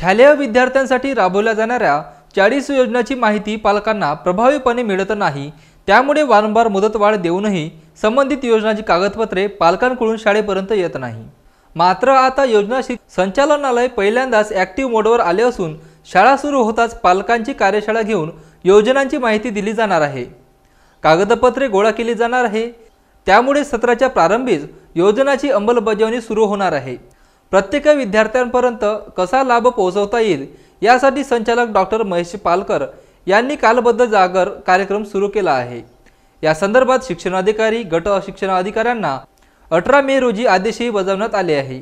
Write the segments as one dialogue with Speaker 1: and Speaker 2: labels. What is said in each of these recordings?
Speaker 1: शालेय विद्यार्थ्यांसाठी राबवल्या जाणाऱ्या चाळीस योजनाची माहिती पालकांना प्रभावीपणे मिळत नाही त्यामुळे वारंवार मुदतवाढ देऊनही संबंधित योजनाची कागदपत्रे पालकांकडून शाळेपर्यंत येत नाही मात्र आता योजना संचालनालय पहिल्यांदाच ॲक्टिव्ह मोडवर आले असून शाळा सुरू होताच पालकांची कार्यशाळा घेऊन योजनांची माहिती दिली जाणार आहे कागदपत्रे गोळा केली जाणार आहे त्यामुळे सत्राच्या प्रारंभीच योजनाची अंमलबजावणी सुरू होणार आहे प्रत्येक विद्यार्थ्यांपर्यंत कसा लाभ पोहोचवता येईल यासाठी संचालक डॉक्टर महेश पालकर यांनी कालबद्ध जागर कार्यक्रम सुरू केला आहे या संदर्भात शिक्षणाधिकारी गट शिक्षणाधिकाऱ्यांना अठरा मे रोजी आदेशही बजावण्यात आले आहे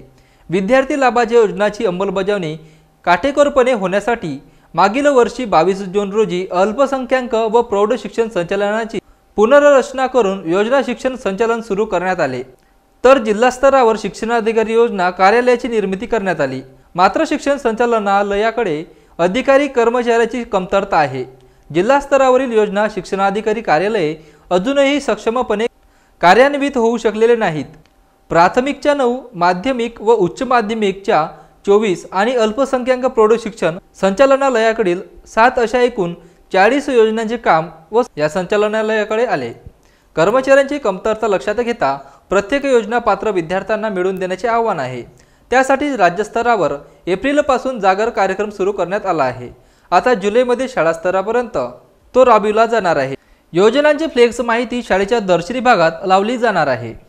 Speaker 1: विद्यार्थी लाभाच्या योजनाची अंमलबजावणी काटेकोरपणे होण्यासाठी मागील वर्षी बावीस जून रोजी अल्पसंख्याक व प्रौढ शिक्षण संचालनाची पुनर्रचना करून योजना शिक्षण संचालन सुरू करण्यात आले तर जिल्हास्तरावर शिक्षणाधिकारी योजना कार्यालयाची निर्मिती करण्यात आली मात्र शिक्षण संचालनालयाकडे अधिकारी कर्मचाऱ्याची कमतरता आहे जिल्हास्तरावरील योजना शिक्षणाधिकारी कार्यालये अजूनही सक्षमपणे कार्यान्वित होऊ शकलेले नाहीत प्राथमिकच्या नऊ माध्यमिक व उच्च माध्यमिकच्या चोवीस आणि अल्पसंख्याक प्रौढ शिक्षण संचालनालयाकडील सात अशा एकूण चाळीस योजनांचे काम व या संचालनालयाकडे आले कर्मचाऱ्यांची कमतरता लक्षात घेता प्रत्येक योजना पात्र विद्यार्थ्यांना मिळवून देण्याचे आव्हान आहे त्यासाठी राज्यस्तरावर एप्रिलपासून जागर कार्यक्रम सुरू करण्यात आला आहे आता जुलैमध्ये शाळा स्तरापर्यंत तो राबविला जाणार आहे योजनांची फ्लेक्स माहिती शाळेच्या दर्शनी भागात लावली जाणार आहे